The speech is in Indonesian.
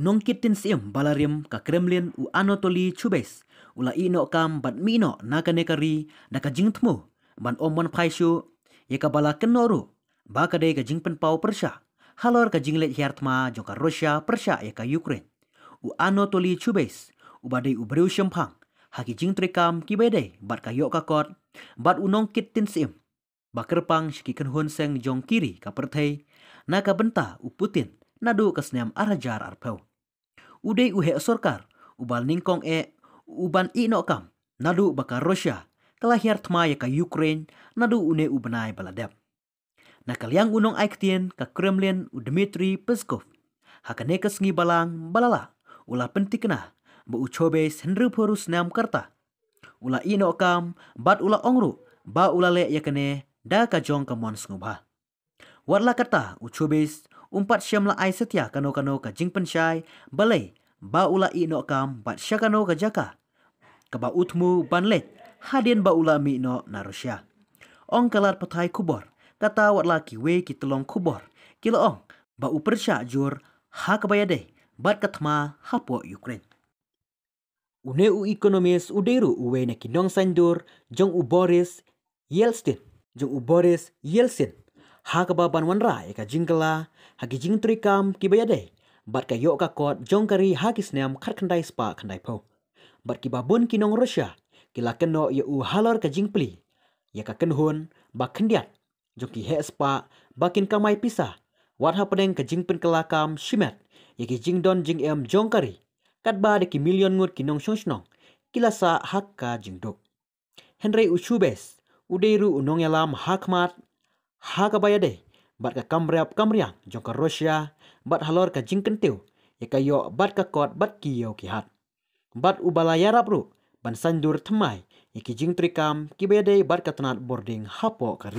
unongkitin siem balarim ka Kremlin u Anatoli Chubes ula ino kam bat mino nakanekari nakajingtmu ban omon ye ka bala kenoru bakade ka jingpen pau persha halor ka jinglet hiartma joka Russia persha ka Ukraine u Anatoli Chubes u ubreu shemphang haki be kibede bat ka kayo kakot bat unongkit tin sim bakerpang shikikan honseng jong kiri ka na ka benta u Putin nadu kasniam arajar arpeu udai uhe sorkar ubal ningkong e uban ino kam nadu baka Rusia kelahiar tmaya ka Ukraine nadu une ubenai baladep. Na kaliang unong aiktien ka Kremlin u Dmitry Peskov. Hakane sngi balang balala ula pentikna ba ucobe sendru porus nam karta. Ula ino kam bat ula ongru ba ula le yakane da ka jong ka mons Warla kerta ucobes umpat la ai setia kano kano ka jingpen syai balai ba ula i no kam bat syakano ka jaka kaba utmu banlet hadian ba ula mi no narusya ong kalat patai kubor kata wat laki we ki telong kubor kila ong ba upersya jur ha bayade, bat katma hapo ukraine une u ekonomis uderu uwe na kinong sandur jong u boris yeltsin jong u boris yeltsin Hak baban wanra ha ki jing tri kam kibayade bat ka yoka kot jongkari ki snem khat spa kandai po bat ki kinong russia kila keno ya u halor ka pli ya ka hun ba kendiat joki he spa bakin kamai pisa wat hapedeng ka kala kam shimet ya ki don jing em jongkari kat ba de ki million ngut kinong shongshnong kila sa hak ka jingdok henry uchubes udeiru unong yalam hakmat Haka bayade, bat ka kamriap kamriang jong ka Rusia, bat halor ka jingken tiu, ya ka yo bat ka kot bat kiyo hat. Bat ubala yarap ru, ban sandur temai, ya ki jing trikam, ki bayade bat ka tenat boarding hapo kari.